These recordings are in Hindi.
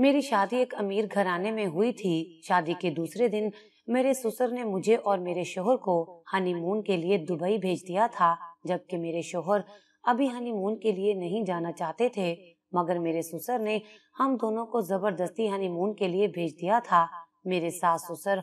मेरी शादी एक अमीर घराने में हुई थी शादी के दूसरे दिन मेरे ससुर ने मुझे और मेरे शोहर को हनीमून के लिए दुबई भेज दिया था जबकि मेरे शोहर अभी हनीमून के लिए नहीं जाना चाहते थे मगर मेरे ससुर ने हम दोनों को जबरदस्ती हनीमून के लिए भेज दिया था मेरे सास ससुर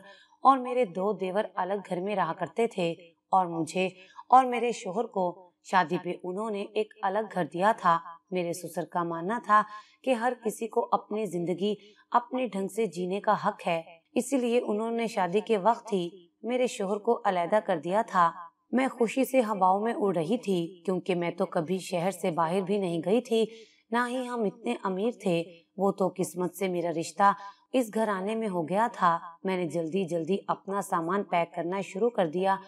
और मेरे दो देवर अलग घर में रहा करते थे और मुझे और मेरे शोहर को शादी पे उन्होंने एक अलग घर दिया था मेरे ससुर का मानना था कि हर किसी को अपनी जिंदगी अपने ढंग से जीने का हक है इसीलिए उन्होंने शादी के वक्त ही मेरे शोहर को अलहदा कर दिया था मैं खुशी से हवाओं में उड़ रही थी क्योंकि मैं तो कभी शहर से बाहर भी नहीं गई थी ना ही हम इतने अमीर थे वो तो किस्मत से मेरा रिश्ता इस घर आने में हो गया था मैंने जल्दी जल्दी अपना सामान पैक करना शुरू कर दिया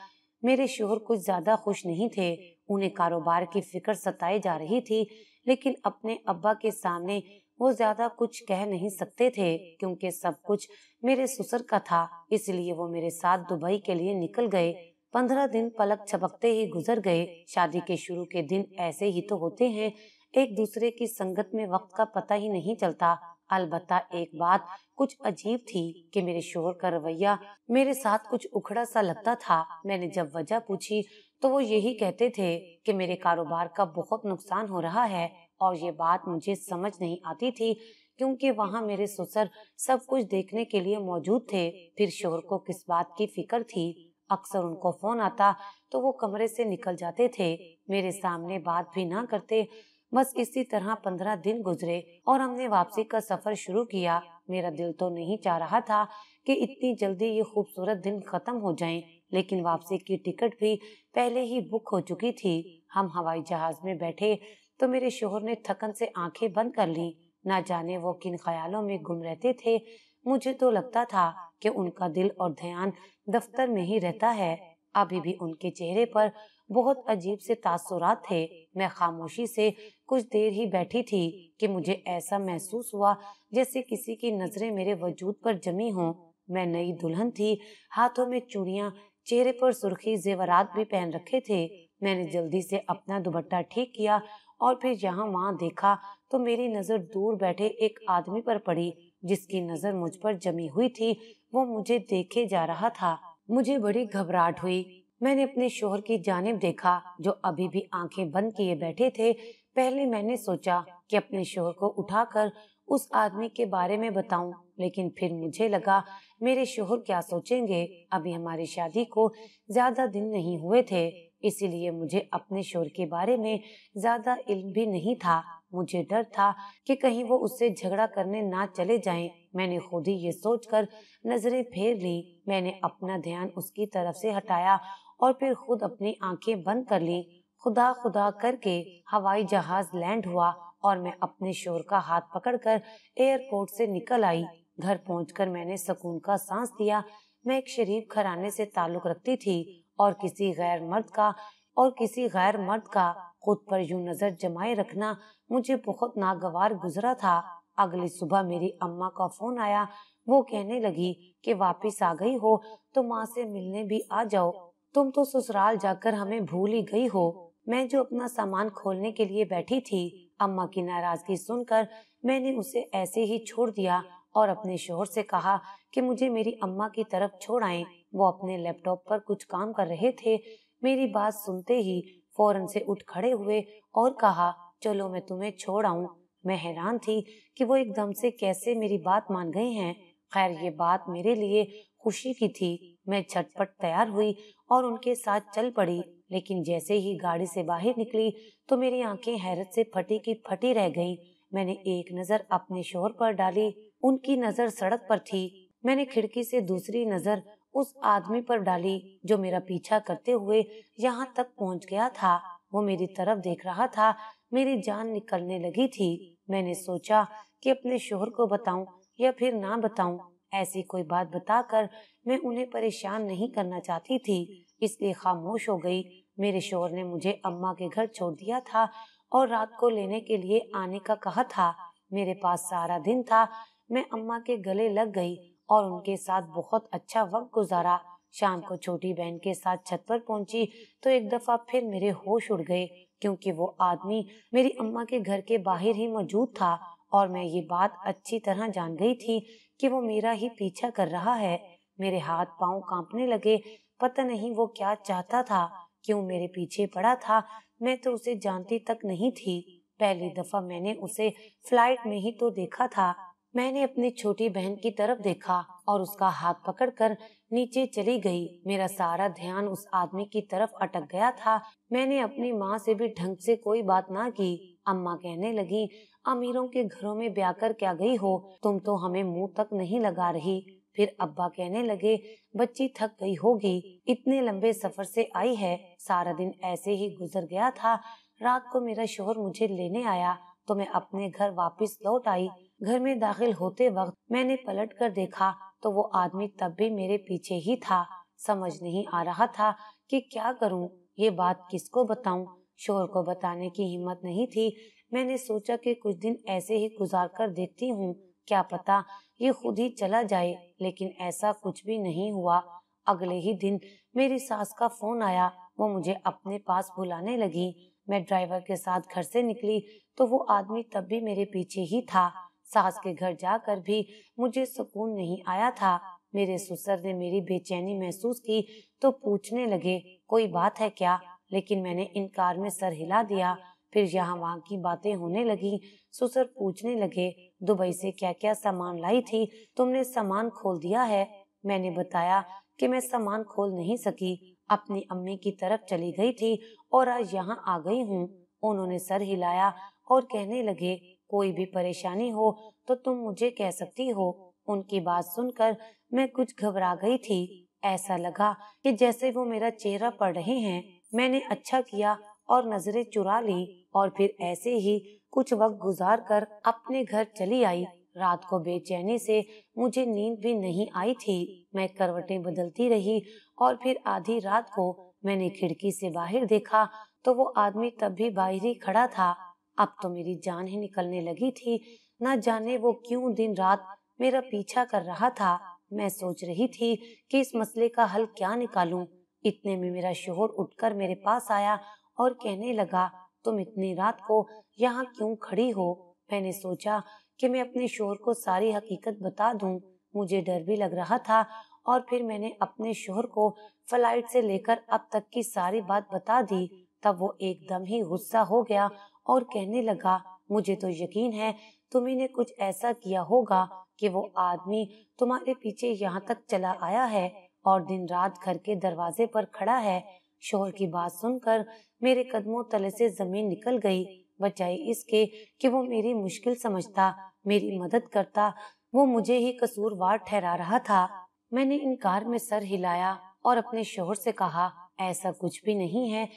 मेरे शोहर कुछ ज्यादा खुश नहीं थे उन्हें कारोबार की फिक्र सताई जा रही थी लेकिन अपने अब्बा के सामने वो ज्यादा कुछ कह नहीं सकते थे क्योंकि सब कुछ मेरे ससुर का था इसलिए वो मेरे साथ दुबई के लिए निकल गए पंद्रह दिन पलक छपकते ही गुजर गए शादी के शुरू के दिन ऐसे ही तो होते हैं एक दूसरे की संगत में वक्त का पता ही नहीं चलता अलबत् एक बात कुछ अजीब थी कि मेरे शोहर का रवैया मेरे साथ कुछ उखड़ा सा लगता था मैंने जब वजह पूछी तो वो यही कहते थे कि मेरे कारोबार का बहुत नुकसान हो रहा है और ये बात मुझे समझ नहीं आती थी क्योंकि वहाँ मेरे ससुर सब कुछ देखने के लिए मौजूद थे फिर शोर को किस बात की फिक्र थी अक्सर उनको फोन आता तो वो कमरे से निकल जाते थे मेरे सामने बात भी ना करते बस इसी तरह पंद्रह दिन गुजरे और हमने वापसी का सफर शुरू किया मेरा दिल तो नहीं चाह रहा था कि इतनी जल्दी ये खूबसूरत दिन खत्म हो जाएं लेकिन वापसी की टिकट भी पहले ही बुक हो चुकी थी हम हवाई जहाज में बैठे तो मेरे शोहर ने थकन से आंखें बंद कर ली ना जाने वो किन ख्यालों में गुम रहते थे मुझे तो लगता था कि उनका दिल और ध्यान दफ्तर में ही रहता है अभी भी उनके चेहरे पर बहुत अजीब से तासुरात थे मैं खामोशी से कुछ देर ही बैठी थी कि मुझे ऐसा महसूस हुआ जैसे किसी की नजरें मेरे वजूद पर जमी हों मैं नई दुल्हन थी हाथों में चूड़ियां चेहरे पर सुर्खी जेवरात भी पहन रखे थे मैंने जल्दी से अपना दुपट्टा ठीक किया और फिर यहाँ वहाँ देखा तो मेरी नजर दूर बैठे एक आदमी पर पड़ी जिसकी नजर मुझ पर जमी हुई थी वो मुझे देखे जा रहा था मुझे बड़ी घबराहट हुई मैंने अपने शोहर की जानब देखा जो अभी भी आंखें बंद किए बैठे थे पहले मैंने सोचा कि अपने शोहर को उठाकर उस आदमी के बारे में बताऊं लेकिन फिर मुझे लगा मेरे शोहर क्या सोचेंगे अभी हमारी शादी को ज्यादा दिन नहीं हुए थे इसीलिए मुझे अपने शोर के बारे में ज्यादा इल्म भी नहीं था मुझे डर था कि कहीं वो उससे झगड़ा करने ना चले जाएं। मैंने खुद ही ये सोचकर नजरें फेर ली मैंने अपना ध्यान उसकी तरफ से हटाया और फिर खुद अपनी आंखें बंद कर ली खुदा खुदा करके हवाई जहाज लैंड हुआ और मैं अपने शोर का हाथ पकड़कर एयरपोर्ट से निकल आई घर पहुंचकर मैंने सुकून का सांस लिया मैं एक शरीफ घराने से ताल्लुक रखती थी और किसी गैर मर्द का और किसी गैर मर्द का खुद पर यूं नजर जमाए रखना मुझे बहुत नागवार गुजरा था अगली सुबह मेरी अम्मा का फोन आया वो कहने लगी कि वापस आ गई हो तो माँ से मिलने भी आ जाओ तुम तो ससुराल जाकर हमें भूल ही गई हो मैं जो अपना सामान खोलने के लिए बैठी थी अम्मा की नाराजगी सुनकर मैंने उसे ऐसे ही छोड़ दिया और अपने शोहर से कहा कि मुझे मेरी अम्मा की तरफ छोड़ आए वो अपने लैपटॉप पर कुछ काम कर रहे थे मेरी बात सुनते ही फौरन से उठ खड़े हुए और कहा चलो मैं तुम्हें छोड़ आऊ मैं हैरान थी कि वो एकदम से कैसे मेरी बात मान गए हैं खैर ये बात मेरे लिए खुशी की थी मैं झटपट तैयार हुई और उनके साथ चल पड़ी लेकिन जैसे ही गाड़ी से बाहर निकली तो मेरी आंखें हैरत से फटी की फटी रह गईं। मैंने एक नज़र अपने शोर पर डाली उनकी नज़र सड़क पर थी मैंने खिड़की से दूसरी नज़र उस आदमी पर डाली जो मेरा पीछा करते हुए यहाँ तक पहुँच गया था वो मेरी तरफ देख रहा था मेरी जान निकलने लगी थी मैंने सोचा कि अपने शोहर को बताऊं या फिर ना बताऊं ऐसी कोई बात बताकर मैं उन्हें परेशान नहीं करना चाहती थी इसलिए खामोश हो गई मेरे शोर ने मुझे अम्मा के घर छोड़ दिया था और रात को लेने के लिए आने का कहा था मेरे पास सारा दिन था मैं अम्मा के गले लग गई और उनके साथ बहुत अच्छा वक्त गुजारा शाम को छोटी बहन के साथ छत पर पहुंची तो एक दफा फिर मेरे होश उड़ गए क्योंकि वो आदमी मेरी अम्मा के घर के बाहर ही मौजूद था और मैं ये बात अच्छी तरह जान गई थी कि वो मेरा ही पीछा कर रहा है मेरे हाथ पांव कांपने लगे पता नहीं वो क्या चाहता था क्यों मेरे पीछे पड़ा था मैं तो उसे जानती तक नहीं थी पहली दफा मैंने उसे फ्लाइट में ही तो देखा था मैंने अपनी छोटी बहन की तरफ देखा और उसका हाथ पकड़कर नीचे चली गई मेरा सारा ध्यान उस आदमी की तरफ अटक गया था मैंने अपनी माँ से भी ढंग से कोई बात ना की अम्मा कहने लगी अमीरों के घरों में ब्याकर क्या गई हो तुम तो हमें मुंह तक नहीं लगा रही फिर अब्बा कहने लगे बच्ची थक गई होगी इतने लंबे सफर से आई है सारा दिन ऐसे ही गुजर गया था रात को मेरा शोहर मुझे लेने आया तो मैं अपने घर वापस लौट आई घर में दाखिल होते वक्त मैंने पलट कर देखा तो वो आदमी तब भी मेरे पीछे ही था समझ नहीं आ रहा था कि क्या करूं ये बात किसको बताऊं शोहर को बताने की हिम्मत नहीं थी मैंने सोचा कि कुछ दिन ऐसे ही गुजार कर देखती हूँ क्या पता ये खुद ही चला जाए लेकिन ऐसा कुछ भी नहीं हुआ अगले ही दिन मेरी सास का फोन आया वो मुझे अपने पास बुलाने लगी मैं ड्राइवर के साथ घर से निकली तो वो आदमी तब भी मेरे पीछे ही था सास के घर जाकर भी मुझे सुकून नहीं आया था मेरे ससुर ने मेरी बेचैनी महसूस की तो पूछने लगे कोई बात है क्या लेकिन मैंने इनकार में सर हिला दिया फिर यहाँ वहाँ की बातें होने लगी ससुर पूछने लगे दुबई से क्या क्या सामान लाई थी तुमने सामान खोल दिया है मैंने बताया कि मैं सामान खोल नहीं सकी अपनी अम्मी की तरफ चली गई थी और आज यहाँ आ गई हूँ उन्होंने सर हिलाया और कहने लगे कोई भी परेशानी हो तो तुम मुझे कह सकती हो उनकी बात सुनकर मैं कुछ घबरा गई थी ऐसा लगा कि जैसे वो मेरा चेहरा पढ़ रहे हैं मैंने अच्छा किया और नजरें चुरा ली और फिर ऐसे ही कुछ वक्त गुजार कर अपने घर चली आई रात को बेचैनी से मुझे नींद भी नहीं आई थी मैं करवटें बदलती रही और फिर आधी रात को मैंने खिड़की से बाहर देखा तो वो आदमी तब भी बाहर ही खड़ा था अब तो मेरी जान ही निकलने लगी थी न जाने वो क्यों दिन रात मेरा पीछा कर रहा था मैं सोच रही थी कि इस मसले का हल क्या निकालूं। इतने में मेरा शोहर उठकर मेरे पास आया और कहने लगा तुम इतनी रात को यहाँ क्यों खड़ी हो मैंने सोचा कि मैं अपने शोर को सारी हकीकत बता दूं मुझे डर भी लग रहा था और फिर मैंने अपने शोर को फ्लाइट से लेकर अब तक की सारी बात बता दी तब वो एकदम ही गुस्सा हो गया और कहने लगा मुझे तो यकीन है तुम्ही ने कुछ ऐसा किया होगा कि वो आदमी तुम्हारे पीछे यहाँ तक चला आया है और दिन रात घर के दरवाजे पर खड़ा है शोहर की बात सुनकर मेरे कदमों तले से जमीन निकल गई बचाई इसके कि वो मेरी मुश्किल समझता मेरी मदद करता वो मुझे ही कसूरवार ठहरा रहा था मैंने इनकार में सर हिलाया और अपने शोहर से कहा ऐसा कुछ भी नहीं है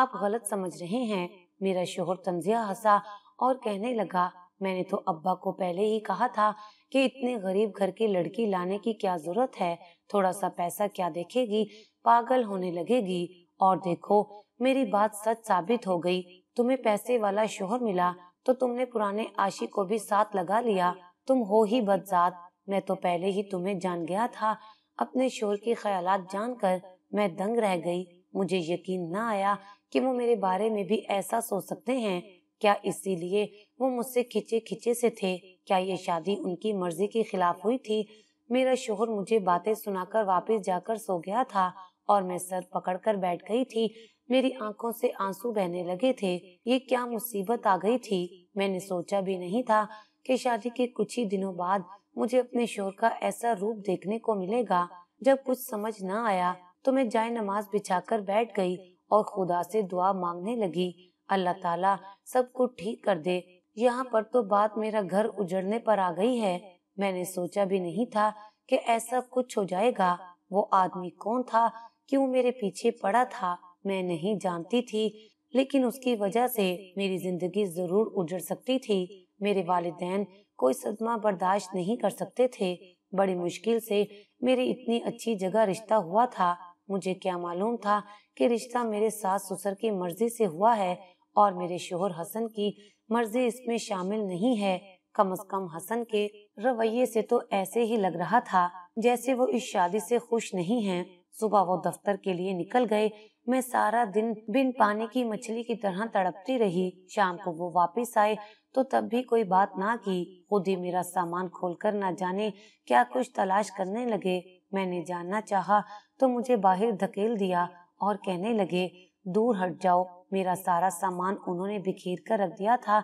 आप गलत समझ रहे हैं मेरा शोहर तंजिया हंसा और कहने लगा मैंने तो अब्बा को पहले ही कहा था कि इतने गरीब घर की लड़की लाने की क्या जरूरत है थोड़ा सा पैसा क्या देखेगी पागल होने लगेगी और देखो मेरी बात सच साबित हो गई तुम्हें पैसे वाला शोहर मिला तो तुमने पुराने आशी को भी साथ लगा लिया तुम हो ही बदजात मैं तो पहले ही तुम्हें जान गया था अपने शोर के ख्याल जानकर मैं दंग रह गई मुझे यकीन न आया कि वो मेरे बारे में भी ऐसा सोच सकते हैं क्या इसीलिए वो मुझसे खिंचे खिंचे से थे क्या ये शादी उनकी मर्जी के खिलाफ हुई थी मेरा शोहर मुझे बातें सुनाकर वापस जाकर सो गया था और मैं सर पकड़कर बैठ गई थी मेरी आंखों से आंसू बहने लगे थे ये क्या मुसीबत आ गई थी मैंने सोचा भी नहीं था कि शादी के कुछ ही दिनों बाद मुझे अपने शोर का ऐसा रूप देखने को मिलेगा जब कुछ समझ न आया तो मैं जाय नमाज बिछाकर बैठ गई और खुदा से दुआ मांगने लगी अल्लाह ताला सब कुछ ठीक कर दे यहाँ पर तो बात मेरा घर उजड़ने पर आ गई है मैंने सोचा भी नहीं था कि ऐसा कुछ हो जाएगा वो आदमी कौन था क्यों मेरे पीछे पड़ा था मैं नहीं जानती थी लेकिन उसकी वजह से मेरी जिंदगी जरूर उजड़ सकती थी मेरे वालिदैन कोई सदमा बर्दाश्त नहीं कर सकते थे बड़ी मुश्किल से मेरी इतनी अच्छी जगह रिश्ता हुआ था मुझे क्या मालूम था कि रिश्ता मेरे सास ससुर की मर्जी से हुआ है और मेरे शोहर हसन की मर्जी इसमें शामिल नहीं है कम अज कम हसन के रवैये से तो ऐसे ही लग रहा था जैसे वो इस शादी से खुश नहीं है सुबह वो दफ्तर के लिए निकल गए मैं सारा दिन बिन पानी की मछली की तरह तड़पती रही शाम को वो वापस आए तो तब भी कोई बात ना की खुद ही मेरा सामान खोलकर ना जाने क्या कुछ तलाश करने लगे मैंने जानना चाहा तो मुझे बाहर धकेल दिया और कहने लगे दूर हट जाओ मेरा सारा सामान उन्होंने बिखेर कर रख दिया था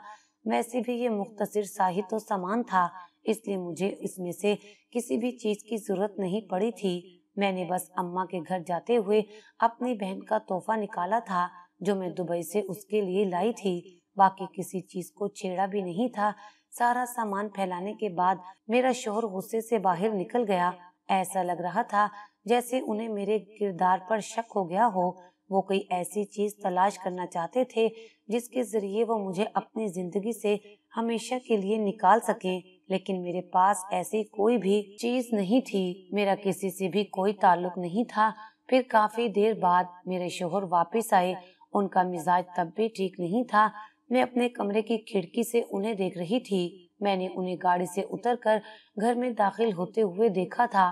वैसे भी ये मुख्तसर साहित्य तो सामान था इसलिए मुझे इसमें से किसी भी चीज की जरूरत नहीं पड़ी थी मैंने बस अम्मा के घर जाते हुए अपनी बहन का तोहफा निकाला था जो मैं दुबई से उसके लिए लाई थी बाकी किसी चीज को छेड़ा भी नहीं था सारा सामान फैलाने के बाद मेरा शोहर गुस्से से बाहर निकल गया ऐसा लग रहा था जैसे उन्हें मेरे किरदार पर शक हो गया हो वो कोई ऐसी चीज तलाश करना चाहते थे जिसके जरिए वो मुझे अपनी जिंदगी से हमेशा के लिए निकाल सकें लेकिन मेरे पास ऐसी कोई भी चीज नहीं थी मेरा किसी से भी कोई ताल्लुक नहीं था फिर काफी देर बाद मेरे शोहर वापस आए उनका मिजाज तब भी ठीक नहीं था मैं अपने कमरे की खिड़की से उन्हें देख रही थी मैंने उन्हें गाड़ी से उतरकर घर में दाखिल होते हुए देखा था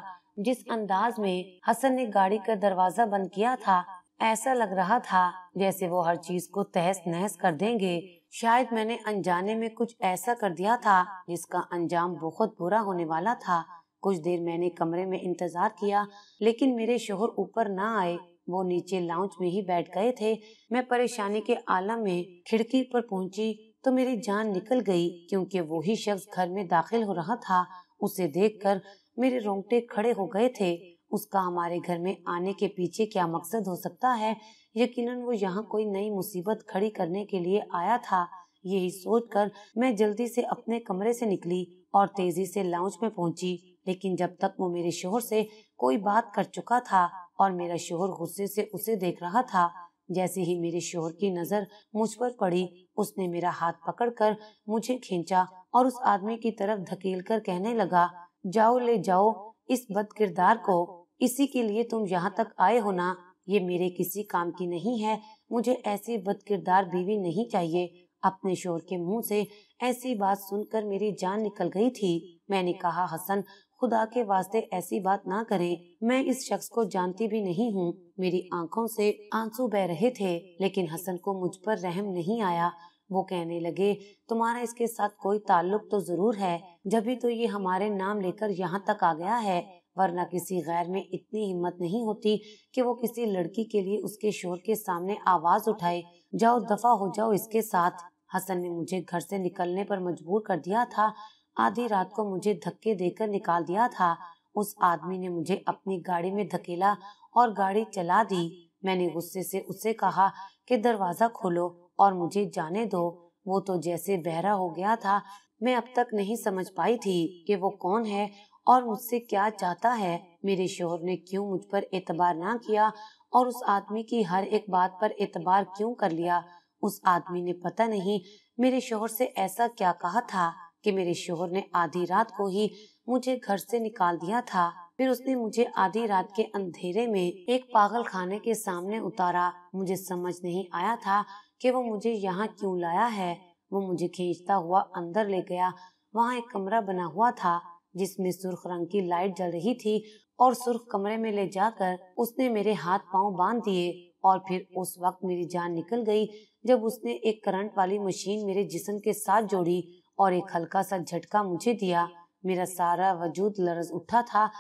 जिस अंदाज में हसन ने गाड़ी का दरवाजा बंद किया था ऐसा लग रहा था जैसे वो हर चीज को तहस नहस कर देंगे शायद मैंने अनजाने में कुछ ऐसा कर दिया था जिसका अंजाम बहुत बुरा होने वाला था कुछ देर मैंने कमरे में इंतजार किया लेकिन मेरे शोहर ऊपर ना आए वो नीचे लाउंज में ही बैठ गए थे मैं परेशानी के आलम में खिड़की पर पहुंची तो मेरी जान निकल गई क्योंकि वही शख्स घर में दाखिल हो रहा था उसे देखकर मेरे रोंगटे खड़े हो गए थे उसका हमारे घर में आने के पीछे क्या मकसद हो सकता है यकीनन वो यहाँ कोई नई मुसीबत खड़ी करने के लिए आया था यही सोचकर मैं जल्दी से अपने कमरे से निकली और तेजी से लाउंज में पहुंची लेकिन जब तक वो मेरे शोहर से कोई बात कर चुका था और मेरा शोहर गुस्से से उसे देख रहा था जैसे ही मेरे शोहर की नजर मुझ पर पड़ी उसने मेरा हाथ पकड़कर मुझे खींचा और उस आदमी की तरफ धकेल कर कहने लगा जाओ ले जाओ इस बद किरदार को इसी के लिए तुम यहाँ तक आए हो ना ये मेरे किसी काम की नहीं है मुझे ऐसी बदकिरदार बीवी नहीं चाहिए अपने शोर के मुंह से ऐसी बात सुनकर मेरी जान निकल गई थी मैंने कहा हसन खुदा के वास्ते ऐसी बात ना करें मैं इस शख्स को जानती भी नहीं हूँ मेरी आंखों से आंसू बह रहे थे लेकिन हसन को मुझ पर रहम नहीं आया वो कहने लगे तुम्हारा इसके साथ कोई ताल्लुक तो जरूर है जब भी तो ये हमारे नाम लेकर यहाँ तक आ गया है वरना किसी गैर में इतनी हिम्मत नहीं होती कि वो किसी लड़की के लिए उसके शोर के सामने आवाज उठाए जाओ दफा हो जाओ इसके साथ हसन ने मुझे घर से निकलने पर मजबूर कर दिया था आधी रात को मुझे धक्के देकर निकाल दिया था उस आदमी ने मुझे अपनी गाड़ी में धकेला और गाड़ी चला दी मैंने गुस्से से उससे कहा कि दरवाजा खोलो और मुझे जाने दो वो तो जैसे बहरा हो गया था मैं अब तक नहीं समझ पाई थी कि वो कौन है और मुझसे क्या चाहता है मेरे शोहर ने क्यों मुझ पर एतबार ना किया और उस आदमी की हर एक बात पर एतबार क्यों कर लिया उस आदमी ने पता नहीं मेरे शोहर से ऐसा क्या कहा था कि मेरे शोहर ने आधी रात को ही मुझे घर से निकाल दिया था फिर उसने मुझे आधी रात के अंधेरे में एक पागल खाने के सामने उतारा मुझे समझ नहीं आया था कि वो मुझे यहाँ क्यों लाया है वो मुझे खींचता हुआ अंदर ले गया वहाँ एक कमरा बना हुआ था जिसमें सुर्ख रंग की लाइट जल रही थी और सुर्ख कमरे में ले जाकर उसने मेरे हाथ पांव बांध दिए और फिर उस वक्त मेरी जान निकल गई जब उसने एक करंट वाली मशीन मेरे जिसम के साथ जोड़ी और एक हल्का सा झटका मुझे दिया मेरा सारा वजूद लरज उठा था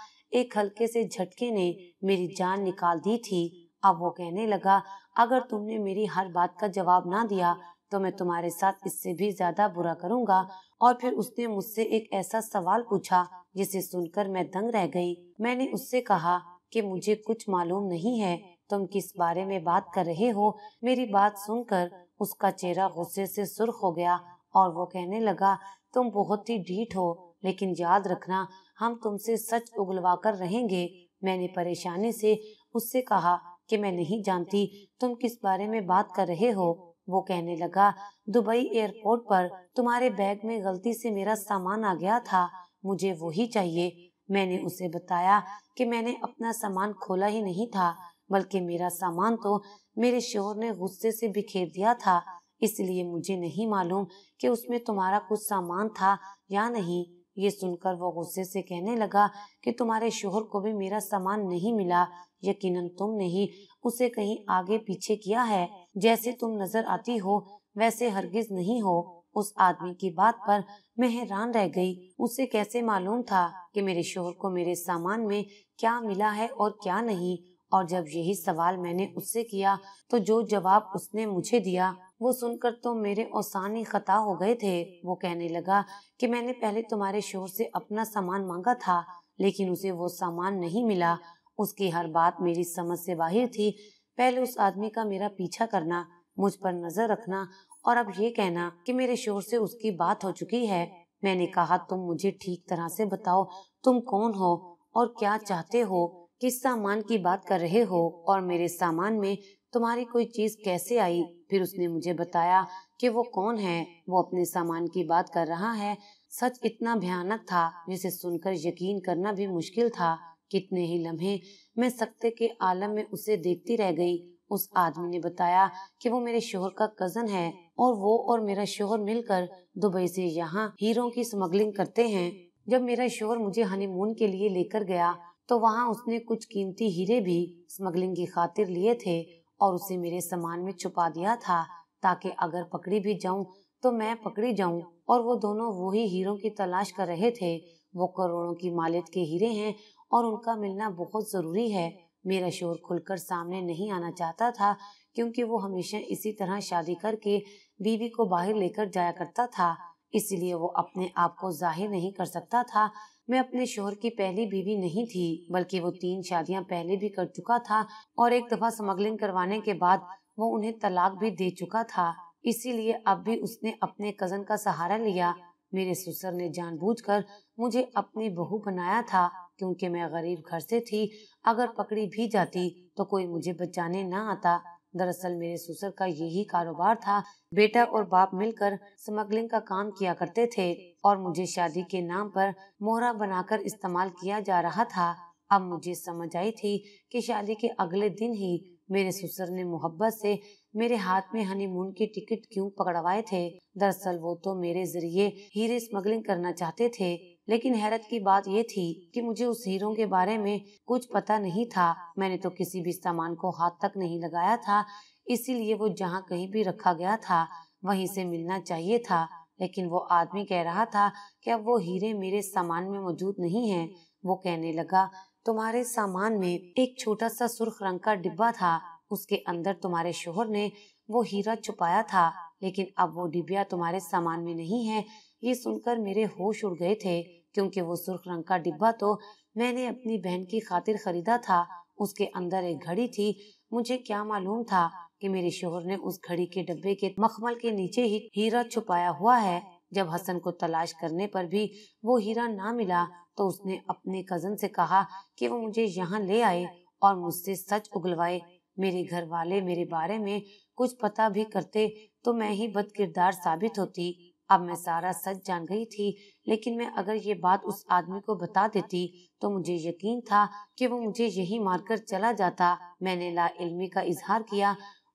एक हल्के से झटके ने मेरी जान निकाल दी थी अब वो कहने लगा अगर तुमने मेरी हर बात का जवाब ना दिया तो मैं तुम्हारे साथ इससे भी ज्यादा बुरा करूंगा और फिर उसने मुझसे एक ऐसा सवाल पूछा जिसे सुनकर मैं दंग रह गई मैंने उससे कहा कि मुझे कुछ मालूम नहीं है तुम किस बारे में बात कर रहे हो मेरी बात सुनकर उसका चेहरा गुस्से से सुर्ख हो गया और वो कहने लगा तुम बहुत ही ढीठ हो लेकिन याद रखना हम तुमसे सच उगलवा कर रहेंगे मैंने परेशानी से उससे कहा कि मैं नहीं जानती तुम किस बारे में बात कर रहे हो वो कहने लगा दुबई एयरपोर्ट पर तुम्हारे बैग में गलती से मेरा सामान आ गया था मुझे वो ही चाहिए मैंने उसे बताया कि मैंने अपना सामान खोला ही नहीं था बल्कि मेरा सामान तो मेरे शोहर ने गुस्से से बिखेर दिया था इसलिए मुझे नहीं मालूम कि उसमें तुम्हारा कुछ सामान था या नहीं ये सुनकर वो गुस्से से कहने लगा कि तुम्हारे शोहर को भी मेरा सामान नहीं मिला यकीनन तुमने ही उसे कहीं आगे पीछे किया है जैसे तुम नजर आती हो वैसे हरगिज नहीं हो उस आदमी की बात पर मैं हैरान रह गई उसे कैसे मालूम था कि मेरे शोहर को मेरे सामान में क्या मिला है और क्या नहीं और जब यही सवाल मैंने उससे किया तो जो जवाब उसने मुझे दिया वो सुनकर तो मेरे औसान ही खता हो गए थे वो कहने लगा कि मैंने पहले तुम्हारे शोर से अपना सामान मांगा था लेकिन उसे वो सामान नहीं मिला उसकी हर बात मेरी समझ से बाहर थी पहले उस आदमी का मेरा पीछा करना मुझ पर नजर रखना और अब ये कहना कि मेरे शोर से उसकी बात हो चुकी है मैंने कहा तुम मुझे ठीक तरह से बताओ तुम कौन हो और क्या चाहते हो किस सामान की बात कर रहे हो और मेरे सामान में तुम्हारी कोई चीज कैसे आई फिर उसने मुझे बताया कि वो कौन है वो अपने सामान की बात कर रहा है सच इतना भयानक था जिसे सुनकर यकीन करना भी मुश्किल था कितने ही लम्हे मैं सकते के आलम में उसे देखती रह गई उस आदमी ने बताया कि वो मेरे शोहर का कजन है और वो और मेरा शोहर मिलकर दुबई से यहाँ हीरो की स्मगलिंग करते हैं जब मेरा शोहर मुझे हनीमून के लिए लेकर गया तो वहाँ उसने कुछ कीमती हीरे भी स्मगलिंग की खातिर लिए थे और उसे मेरे सामान में छुपा दिया था ताकि अगर पकड़ी भी जाऊं तो मैं पकड़ी जाऊं और वो दोनों वही हीरों की तलाश कर रहे थे वो करोड़ों की मालियत के हीरे हैं और उनका मिलना बहुत ज़रूरी है मेरा शोर खुलकर सामने नहीं आना चाहता था क्योंकि वो हमेशा इसी तरह शादी करके बीवी को बाहर लेकर जाया करता था इसलिए वो अपने आप को जाहिर नहीं कर सकता था मैं अपने शोहर की पहली बीवी नहीं थी बल्कि वो तीन शादियां पहले भी कर चुका था और एक दफा स्मगलिंग करवाने के बाद वो उन्हें तलाक भी दे चुका था इसीलिए अब भी उसने अपने कजन का सहारा लिया मेरे ससुर ने जानबूझकर मुझे अपनी बहू बनाया था क्योंकि मैं गरीब घर से थी अगर पकड़ी भी जाती तो कोई मुझे बचाने ना आता दरअसल मेरे ससुर का यही कारोबार था बेटा और बाप मिलकर स्मगलिंग का काम किया करते थे और मुझे शादी के नाम पर मोहरा बनाकर इस्तेमाल किया जा रहा था अब मुझे समझ आई थी कि शादी के अगले दिन ही मेरे ससुर ने मोहब्बत से मेरे हाथ में हनीमून की टिकट क्यों पकड़वाए थे दरअसल वो तो मेरे जरिए हीरे स्मगलिंग करना चाहते थे लेकिन हैरत की बात ये थी कि मुझे उस हीरो के बारे में कुछ पता नहीं था मैंने तो किसी भी सामान को हाथ तक नहीं लगाया था इसीलिए वो जहाँ कहीं भी रखा गया था वहीं से मिलना चाहिए था लेकिन वो आदमी कह रहा था कि अब वो हीरे मेरे सामान में मौजूद नहीं है वो कहने लगा तुम्हारे सामान में एक छोटा सा सुर्ख रंग का डिब्बा था उसके अंदर तुम्हारे शोहर ने वो हीरा छुपाया था लेकिन अब वो डिबिया तुम्हारे सामान में नहीं है ये सुनकर मेरे होश उड़ गए थे क्योंकि वो सुर्ख रंग का डिब्बा तो मैंने अपनी बहन की खातिर खरीदा था उसके अंदर एक घड़ी थी मुझे क्या मालूम था कि मेरे शोहर ने उस घड़ी के डब्बे के मखमल के नीचे ही हीरा छुपाया हुआ है जब हसन को तलाश करने पर भी वो हीरा ना मिला तो उसने अपने कजन से कहा कि वो मुझे यहाँ ले आए और मुझसे सच उगलवाए मेरे घर वाले मेरे बारे में कुछ पता भी करते तो मैं ही बद किरदार साबित होती अब मैं सारा सच जान गई थी लेकिन मैं अगर ये बात उस आदमी को बता देती तो मुझे यकीन था कि वो मुझे यही मारकर चला जाता मैंने ला इल्मी का इजहार किया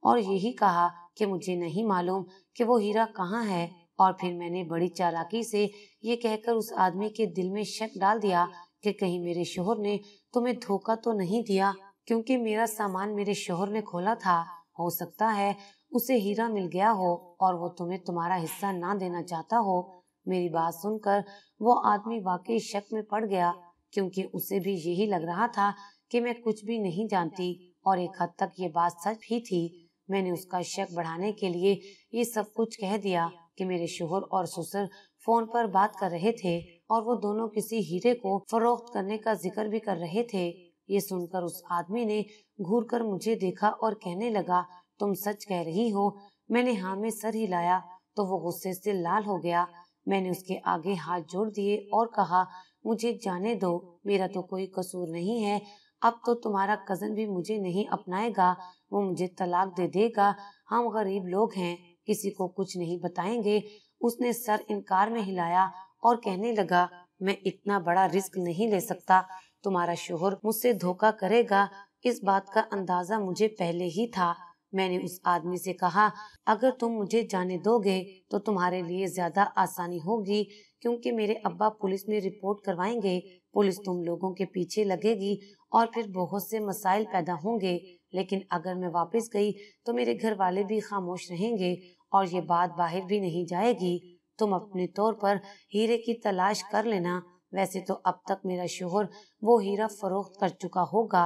और यही कहा कि मुझे नहीं मालूम कि वो हीरा कहाँ है और फिर मैंने बड़ी चालाकी से ये कहकर उस आदमी के दिल में शक डाल दिया कि कहीं मेरे शोहर ने तुम्हें धोखा तो नहीं दिया क्योंकि मेरा सामान मेरे शोहर ने खोला था हो सकता है उसे हीरा मिल गया हो और वो तुम्हें तुम्हारा हिस्सा ना देना चाहता हो मेरी बात सुनकर वो आदमी वाकई शक में पड़ गया क्योंकि उसे भी यही लग रहा था कि मैं कुछ भी नहीं जानती और एक हद तक ये बात सच भी थी मैंने उसका शक बढ़ाने के लिए ये सब कुछ कह दिया कि मेरे शोहर और ससुर फोन पर बात कर रहे थे और वो दोनों किसी हीरे को फरोख्त करने का जिक्र भी कर रहे थे ये सुनकर उस आदमी ने घूर कर मुझे देखा और कहने लगा तुम सच कह रही हो मैंने हाँ में सर हिलाया तो वो गुस्से से लाल हो गया मैंने उसके आगे हाथ जोड़ दिए और कहा मुझे जाने दो मेरा तो कोई कसूर नहीं है अब तो तुम्हारा कजन भी मुझे नहीं अपनाएगा वो मुझे तलाक दे देगा हम गरीब लोग हैं किसी को कुछ नहीं बताएंगे उसने सर इनकार में हिलाया और कहने लगा मैं इतना बड़ा रिस्क नहीं ले सकता तुम्हारा शोहर मुझसे धोखा करेगा इस बात का अंदाजा मुझे पहले ही था मैंने उस आदमी से कहा अगर तुम मुझे जाने दोगे तो तुम्हारे लिए ज्यादा आसानी होगी क्योंकि मेरे अब्बा पुलिस में रिपोर्ट करवाएंगे पुलिस तुम लोगों के पीछे लगेगी और फिर बहुत से मसाइल पैदा होंगे लेकिन अगर मैं वापस गई तो मेरे घर वाले भी खामोश रहेंगे और ये बात बाहर भी नहीं जाएगी तुम अपने तौर पर हीरे की तलाश कर लेना वैसे तो अब तक मेरा शोहर वो हीरा फरोख्त कर चुका होगा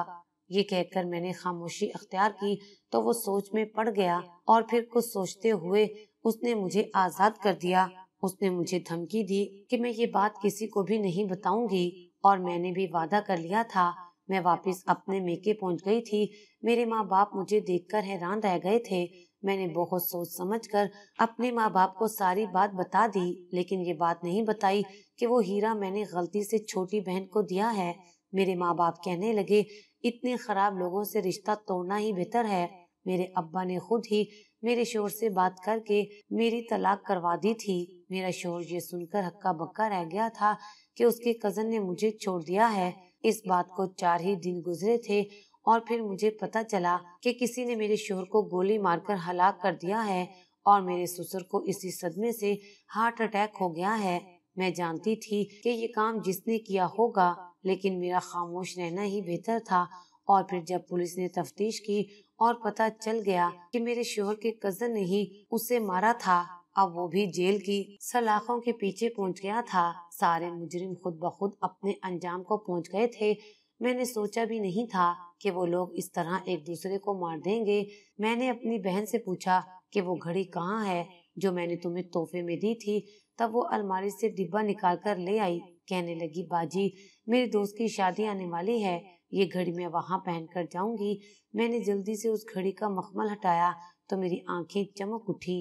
ये कहकर मैंने खामोशी अख्तियार की तो वो सोच में पड़ गया और फिर कुछ सोचते हुए उसने मुझे आजाद कर दिया उसने मुझे धमकी दी कि मैं ये बात किसी को भी नहीं बताऊंगी और मैंने भी वादा कर लिया था मैं वापस अपने मेके पहुंच गई थी मेरे माँ बाप मुझे देखकर हैरान रह गए थे मैंने बहुत सोच समझ कर अपने माँ बाप को सारी बात बता दी लेकिन ये बात नहीं बताई कि वो हीरा मैंने गलती से छोटी बहन को दिया है मेरे माँ बाप कहने लगे इतने खराब लोगों से रिश्ता तोड़ना ही बेहतर है मेरे अब्बा ने खुद ही मेरे शोर से बात करके मेरी तलाक करवा दी थी मेरा शोर ये सुनकर हक्का बक्का रह गया था कि उसके कजन ने मुझे छोड़ दिया है इस बात को चार ही दिन गुजरे थे और फिर मुझे पता चला कि किसी ने मेरे शोर को गोली मारकर हलाक कर दिया है और मेरे ससुर को इसी सदमे से हार्ट अटैक हो गया है मैं जानती थी कि ये काम जिसने किया होगा लेकिन मेरा खामोश रहना ही बेहतर था और फिर जब पुलिस ने तफ्तीश की और पता चल गया कि मेरे शोहर के कजन ने ही उसे मारा था अब वो भी जेल की सलाखों के पीछे पहुंच गया था सारे मुजरिम खुद ब खुद अपने अंजाम को पहुंच गए थे मैंने सोचा भी नहीं था कि वो लोग इस तरह एक दूसरे को मार देंगे मैंने अपनी बहन से पूछा कि वो घड़ी कहाँ है जो मैंने तुम्हें तोहफे में दी थी तब वो अलमारी से डिब्बा निकाल कर ले आई कहने लगी बाजी मेरे दोस्त की शादी आने वाली है ये घड़ी मैं वहाँ पहन कर जाऊंगी मैंने जल्दी से उस घड़ी का मखमल हटाया तो मेरी आंखें चमक उठी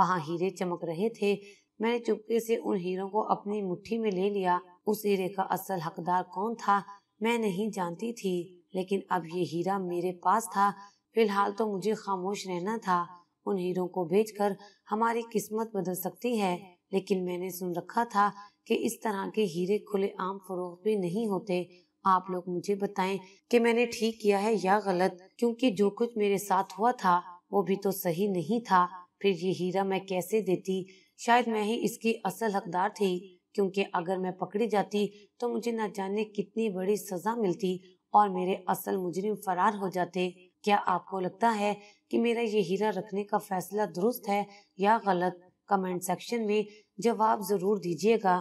वहाँ हीरे चमक रहे थे मैंने चुपके से उन हीरों को अपनी मुट्ठी में ले लिया उस हीरे का असल हकदार कौन था मैं नहीं जानती थी लेकिन अब ये हीरा मेरे पास था फिलहाल तो मुझे खामोश रहना था उन हीरों को बेचकर हमारी किस्मत बदल सकती है लेकिन मैंने सुन रखा था कि इस तरह के हीरे खुले आम फरोख भी नहीं होते आप लोग मुझे बताएं कि मैंने ठीक किया है या गलत क्योंकि जो कुछ मेरे साथ हुआ था वो भी तो सही नहीं था फिर ये हीरा मैं कैसे देती शायद मैं ही इसकी असल हकदार थी क्योंकि अगर मैं पकड़ी जाती तो मुझे न जाने कितनी बड़ी सजा मिलती और मेरे असल मुजरिम फरार हो जाते क्या आपको लगता है कि मेरा ये हीरा रखने का फैसला दुरुस्त है या गलत कमेंट सेक्शन में जवाब ज़रूर दीजिएगा